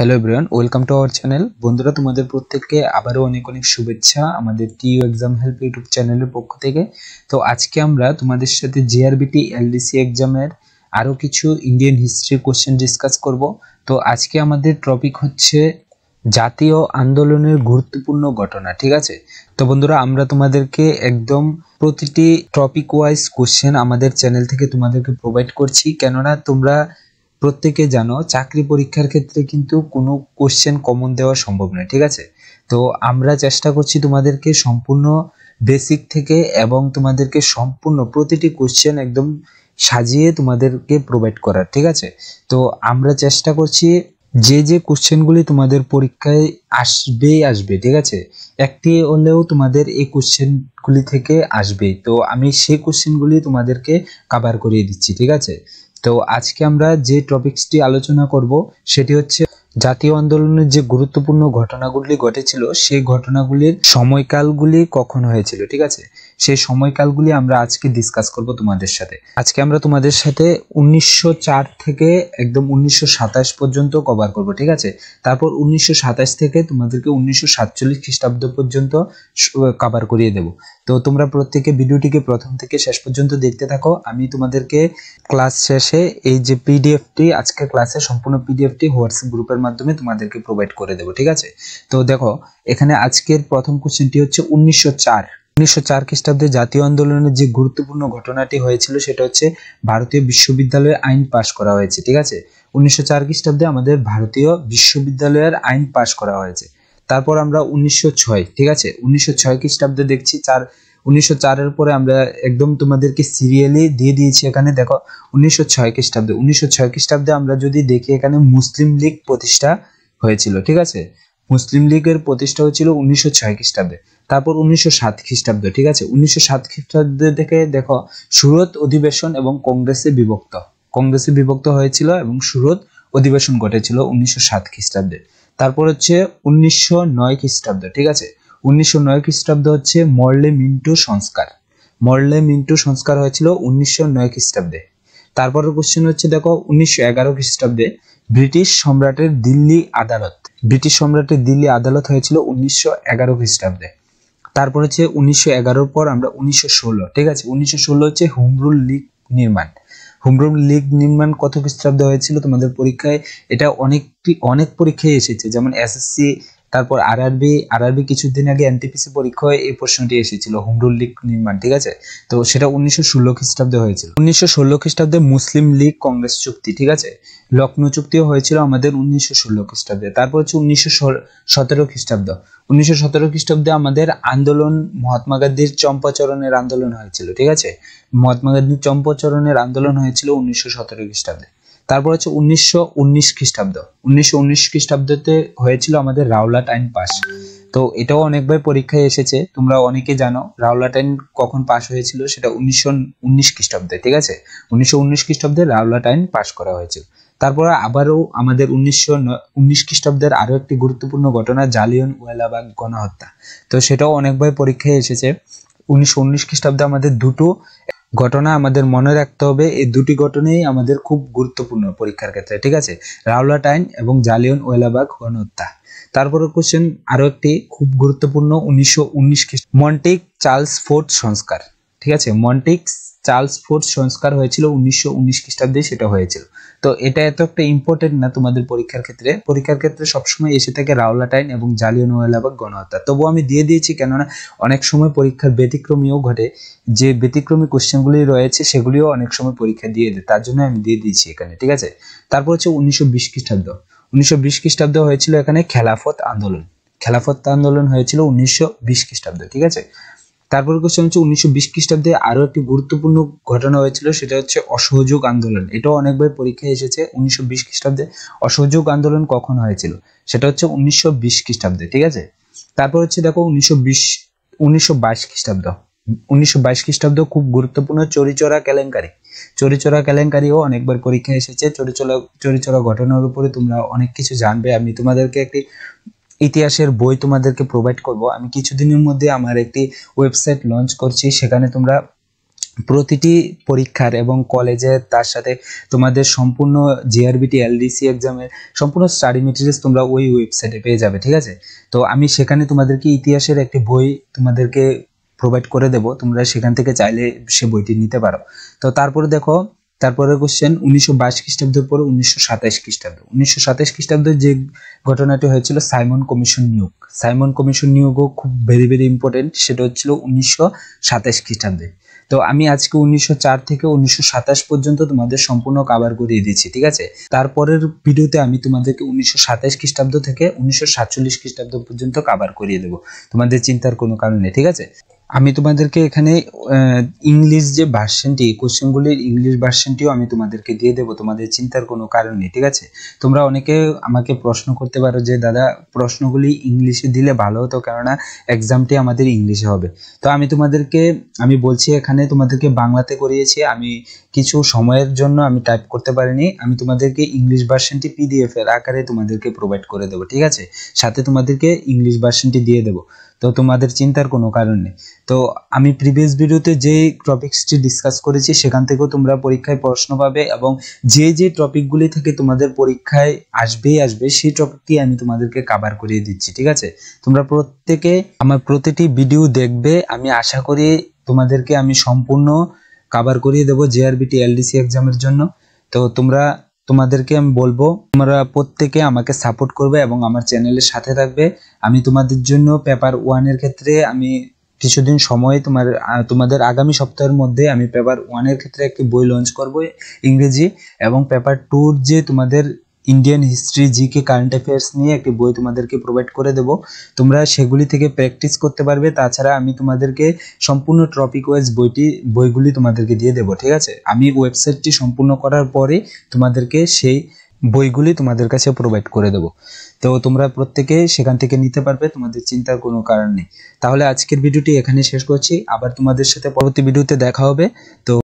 hello everyone welcome to our channel বন্ধুরা তোমাদের প্রত্যেককে আবারও অনেক অনেক শুভেচ্ছা আমাদের টিইউ এক্সাম হেল্প ইউটিউব চ্যানেলের পক্ষ থেকে তো আজকে আমরা তোমাদের সাথে জেআরবিটি এলডিসি এক্সামের আরও কিছু ইন্ডিয়ান হিস্ট্রি কোশ্চেন ডিসকাস করব তো আজকে আমাদের টপিক হচ্ছে জাতীয় আন্দোলনের গুরুত্বপূর্ণ ঘটনা ঠিক আছে তো বন্ধুরা আমরা তোমাদেরকে একদম প্রতিটি টপিক ওয়াইজ কোশ্চেন আমাদের চ্যানেল থেকে তোমাদেরকে প্রোভাইড করছি কেননা তোমরা প্রত্যেকে জানো চাকরি পরীক্ষার ক্ষেত্রে কিন্তু কোনো কোশ্চেন কমন দেওয়া সম্ভব নয় ঠিক আছে তো আমরা চেষ্টা করছি তোমাদেরকে সম্পূর্ণ বেসিক থেকে এবং তোমাদেরকে সম্পূর্ণ প্রতিটি কোশ্চেন একদম সাজিয়ে তোমাদেরকে প্রোভাইড করার ঠিক আছে তো আমরা চেষ্টা করছি যে যে কোশ্চেনগুলি তোমাদের পরীক্ষায় আসবেই আসবে ঠিক আছে একটি হলেও তোমাদের এই কোশ্চেনগুলি থেকে আসবে তো আমি সেই কোশ্চেনগুলি তোমাদেরকে কাভার করিয়ে দিচ্ছি ঠিক আছে তো আজকে আমরা যে টপিকসটি আলোচনা করব সেটি হচ্ছে জাতীয় আন্দোলনের যে গুরুত্বপূর্ণ ঘটনাগুলি ঘটেছিল সেই ঘটনাগুলির সময়কালগুলি কখন হয়েছিল ঠিক আছে সেই সময়কালগুলি আমরা আজকে ডিসকাস করব তোমাদের সাথে আজকে আমরা তোমাদের সাথে উনিশশো থেকে একদম উনিশশো পর্যন্ত কভার করব ঠিক আছে তারপর উনিশশো থেকে তোমাদেরকে উনিশশো সাতচল্লিশ খ্রিস্টাব্দ পর্যন্ত কভার করিয়ে দেব তো তোমরা প্রত্যেকে ভিডিওটিকে প্রথম থেকে শেষ পর্যন্ত দেখতে থাকো আমি তোমাদেরকে ক্লাস শেষে এই যে পিডিএফটি আজকে ক্লাসে সম্পূর্ণ পিডিএফটি হোয়াটসঅ্যাপ গ্রুপের মাধ্যমে তোমাদেরকে প্রোভাইড করে দেবো ঠিক আছে তো দেখো এখানে আজকের প্রথম কোশ্চেনটি হচ্ছে উনিশশো উনিশশো চার খ্রিস্টাব্দে জাতীয় আন্দোলনের যে গুরুত্বপূর্ণ ঘটনাটি হয়েছিল সেটা হচ্ছে ভারতীয় বিশ্ববিদ্যালয়ের আইন পাশ করা হয়েছে ঠিক আছে উনিশশো চার খ্রিস্টাব্দে আমাদের ভারতীয় বিশ্ববিদ্যালয়ের আইন পাশ করা হয়েছে তারপর আমরা উনিশশো ছয় ঠিক আছে উনিশশো ছয় খ্রিস্টাব্দে দেখছি চার উনিশশো চারের পরে আমরা একদম তোমাদেরকে সিরিয়ালি দিয়ে দিয়েছি এখানে দেখো উনিশশো ছয় খ্রিস্টাব্দে উনিশশো ছয় খ্রিস্টাব্দে আমরা যদি দেখি এখানে মুসলিম লীগ প্রতিষ্ঠা হয়েছিল ঠিক আছে মুসলিম লীগের প্রতিষ্ঠা হয়েছিল উনিশশো ছয় খ্রিস্টাব্দে তারপর উনিশশো সাত খ্রিস্টাব্দ ঠিক আছে উনিশশো সাত খ্রিস্টাব্দ থেকে দেখো সুরত অধিবেশন এবং কংগ্রেসে বিভক্ত কংগ্রেসে বিভক্ত হয়েছিল এবং সুরত অধিবেশন ঘটেছিল উনিশশো সাত খ্রিস্টাব্দে তারপর হচ্ছে উনিশশো নয় খ্রিস্টাব্দ ঠিক আছে উনিশশো নয় খ্রিস্টাব্দ হচ্ছে মর্লে মিন্টু সংস্কার মর্লে মিন্টু সংস্কার হয়েছিল উনিশশো নয় খ্রিস্টাব্দে তারপর কোশ্চেন হচ্ছে দেখো উনিশশো এগারো খ্রিস্টাব্দে ব্রিটিশ সম্রাটের দিল্লি আদালত ব্রিটিশ সম্রাটের দিল্লি আদালত হয়েছিল উনিশশো এগারো খ্রিস্টাব্দে তারপর হচ্ছে উনিশশো এগারোর পর আমরা উনিশশো ষোলো ঠিক আছে উনিশশো ষোলো হচ্ছে হুমরুল লীগ নির্মাণ হুমরুল লীগ নির্মাণ কত খ্রিস্টাব্দ হয়েছিল তোমাদের পরীক্ষায় এটা অনেকটি অনেক পরীক্ষায় এসেছে যেমন এসএসসি তারপর আরআরবি আরআরবি কিছুদিন আগে এনটিপিসি পরীক্ষায় এই প্রশ্নটি এসেছিল হুমরুল লীগ নির্মাণ ঠিক আছে তো সেটা উনিশশো ষোলো খ্রিস্টাব্দে হয়েছিল উনিশশো ষোলো খ্রিস্টাব্দে মুসলিম লীগ কংগ্রেস চুক্তি ঠিক আছে লখনৌ চুক্তিও হয়েছিল আমাদের উনিশশো ষোলো খ্রিস্টাব্দে তারপর হচ্ছে উনিশশো সতেরো খ্রিস্টাব্দ উনিশশো সতেরো খ্রিস্টাব্দে আমাদের আন্দোলন মহাত্মা গান্ধীর চম্পাচরণের আন্দোলন হয়েছিল ঠিক আছে মহাত্মা গান্ধীর চম্পাচরণের আন্দোলন হয়েছিল উনিশশো সতেরো খ্রিস্টাব্দে তারপর হচ্ছে উনিশশো উনিশ খ্রিস্টাব্দ উনিশশো উনিশ খ্রিস্টাব্দতে হয়েছিল আমাদের রাওলাট আইন পাস তো এটাও অনেকবার পরীক্ষায় এসেছে তোমরা অনেকে জানো রাওলাট আইন কখন পাস হয়েছিল সেটা উনিশশো উনিশ খ্রিস্টাব্দে ঠিক আছে উনিশশো উনিশ খ্রিস্টাব্দে রাওলাট আইন পাস করা হয়েছিল তারপর আবারও আমাদের উনিশশো উনিশ খ্রিস্টাব্দের আরও একটি গুরুত্বপূর্ণ ঘটনা জালিয়ন ওয়েলাবাগ গণহত্যা তো সেটাও অনেকবার পরীক্ষায় এসেছে উনিশশো উনিশ খ্রিস্টাব্দে আমাদের দুটো ঘটনা আমাদের মনে রাখতে হবে এই দুটি ঘটনাই আমাদের খুব গুরুত্বপূর্ণ পরীক্ষার ক্ষেত্রে ঠিক আছে রাউলা টাইন এবং জালিয়ন ওয়েলাবাগ গণহত্যা তারপরে কোশ্চেন আরও একটি খুব গুরুত্বপূর্ণ উনিশশো উনিশ মন্টিক চার্লস ফোর্ট সংস্কার ঠিক আছে মন্টিক চার্লস ফোর্থ সংস্কার হয়েছিল উনিশশো উনিশ খ্রিস্টাব্দে সেটা হয়েছিল তো এটা এত একটা ইম্পর্টেন্ট না তোমাদের পরীক্ষার ক্ষেত্রে পরীক্ষার ক্ষেত্রে সবসময় এসে থাকে রাউলাটাইন এবং জালিয়ানওয়ালাবাগ গণহত্যা তবুও আমি দিয়ে দিয়েছি কেননা অনেক সময় পরীক্ষার ব্যতিক্রমীও ঘটে যে ব্যতিক্রমী কোশ্চেনগুলি রয়েছে সেগুলিও অনেক সময় পরীক্ষা দিয়ে দেয় তার জন্য আমি দিয়ে দিয়েছি এখানে ঠিক আছে তারপর হচ্ছে উনিশশো বিশ খ্রিস্টাব্দ উনিশশো বিশ খ্রিস্টাব্দ হয়েছিল এখানে খেলাফত আন্দোলন খেলাফত আন্দোলন হয়েছিল উনিশশো বিশ খ্রিস্টাব্দ ঠিক আছে তারপর কোশ্চেন হচ্ছে উনিশশো বিশ খ্রিস্টাব্দে আরও একটি গুরুত্বপূর্ণ ঘটনা হয়েছিল সেটা হচ্ছে অসহযোগ আন্দোলন এটাও অনেকবার পরীক্ষায় এসেছে উনিশশো বিশ খ্রিস্টাব্দে অসহযোগ আন্দোলন কখন হয়েছিল সেটা হচ্ছে উনিশশো বিশ খ্রিস্টাব্দে ঠিক আছে তারপর হচ্ছে দেখো উনিশশো বিশ উনিশশো বাইশ খ্রিস্টাব্দ উনিশশো বাইশ খ্রিস্টাব্দ খুব গুরুত্বপূর্ণ চরিচরা কেলেঙ্কারি চরিচরা কেলেঙ্কারিও অনেকবার পরীক্ষায় এসেছে চরিচরা চরিচরা ঘটনার উপরে তোমরা অনেক কিছু জানবে আমি তোমাদেরকে একটি ইতিহাসের বই তোমাদেরকে প্রোভাইড করব আমি কিছুদিনের মধ্যে আমার একটি ওয়েবসাইট লঞ্চ করছি সেখানে তোমরা প্রতিটি পরীক্ষার এবং কলেজে তার সাথে তোমাদের সম্পূর্ণ জিআরবিটি এলডিসি এক্সামের সম্পূর্ণ স্টাডি মেটেরিয়ালস তোমরা ওই ওয়েবসাইটে পেয়ে যাবে ঠিক আছে তো আমি সেখানে তোমাদেরকে ইতিহাসের একটি বই তোমাদেরকে প্রোভাইড করে দেব তোমরা সেখান থেকে চাইলে সে বইটি নিতে পারো তো তারপরে দেখো তারপরে কোশ্চেন উনিশশো বাইশ খ্রিস্টাব্দের পরে উনিশশো সাতাইশ খ্রিস্টাব্দ উনিশশো সাতাশ খ্রিস্টাব্দে যে ঘটনাটি হয়েছিল সাইমন কমিশন নিয়োগ সাইমন কমিশন নিয়োগও খুব ভেরি ভেরি ইম্পর্টেন্ট সেটা হচ্ছিল উনিশশো সাতাশ খ্রিস্টাব্দে তো আমি আজকে উনিশশো থেকে উনিশশো পর্যন্ত তোমাদের সম্পূর্ণ কাবার করিয়ে দিয়েছি ঠিক আছে তারপরের ভিডিওতে আমি তোমাদেরকে উনিশশো খ্রিস্টাব্দ থেকে উনিশশো সাতচল্লিশ খ্রিস্টাব্দ পর্যন্ত কাবার করিয়ে দেবো তোমাদের চিন্তার কোনো কারণ নেই ঠিক আছে আমি তোমাদেরকে এখানে ইংলিশ যে ভার্সনটি কোশ্চেনগুলির ইংলিশ ভার্সনটিও আমি তোমাদেরকে দিয়ে দেবো তোমাদের চিন্তার কোনো কারণ নেই ঠিক আছে তোমরা অনেকে আমাকে প্রশ্ন করতে পারো যে দাদা প্রশ্নগুলি ইংলিশে দিলে ভালো হতো কেননা এক্সামটি আমাদের ইংলিশে হবে তো আমি তোমাদেরকে আমি বলছি এখানে তোমাদেরকে বাংলাতে করিয়েছি আমি কিছু সময়ের জন্য আমি টাইপ করতে পারিনি আমি তোমাদেরকে ইংলিশ ভার্সনটি পিডিএফ এর আকারে তোমাদেরকে প্রোভাইড করে দেবো ঠিক আছে সাথে তোমাদেরকে ইংলিশ ভার্সনটি দিয়ে দেবো তো তোমাদের চিন্তার কোনো কারণ নেই তো আমি প্রিভিয়াস ভিডিওতে যে টপিকসটি ডিসকাস করেছি সেখান থেকেও তোমরা পরীক্ষায় প্রশ্ন পাবে এবং যে যে টপিকগুলি থেকে তোমাদের পরীক্ষায় আসবেই আসবে সেই টপিকটি আমি তোমাদেরকে কাভার করিয়ে দিচ্ছি ঠিক আছে তোমরা প্রত্যেকে আমার প্রতিটি ভিডিও দেখবে আমি আশা করি তোমাদেরকে আমি সম্পূর্ণ কাভার করিয়ে দেবো জেআরবিটি এলডিসি এক্সামের জন্য তো তোমরা তোমাদেরকে আমি বলবো তোমরা প্রত্যেকে আমাকে সাপোর্ট করবে এবং আমার চ্যানেলের সাথে থাকবে আমি তোমাদের জন্য পেপার ওয়ানের ক্ষেত্রে আমি কিছুদিন সময়ে তোমার তোমাদের আগামী সপ্তাহের মধ্যে আমি পেপার ওয়ানের ক্ষেত্রে একটি বই লঞ্চ করব ইংরেজি এবং পেপার টুর যে তোমাদের Indian history GK current affairs নিয়ে একটি বই তোমাদেরকে প্রোভাইড করে দেব তোমরা সেগুলি থেকে প্র্যাকটিস করতে পারবে তাছাড়া আমি তোমাদেরকে সম্পূর্ণ টপিক ওয়াইজ বইটি বইগুলি তোমাদেরকে দিয়ে দেবো ঠিক আছে আমি ওয়েবসাইটটি সম্পূর্ণ করার পরে তোমাদেরকে সেই বইগুলি তোমাদের কাছে প্রোভাইড করে দেব তো তোমরা প্রত্যেকে সেখান থেকে নিতে পারবে তোমাদের চিন্তার কোনো কারণ নেই তাহলে আজকের ভিডিওটি এখানে শেষ করছি আবার তোমাদের সাথে পরবর্তী ভিডিওতে দেখা হবে তো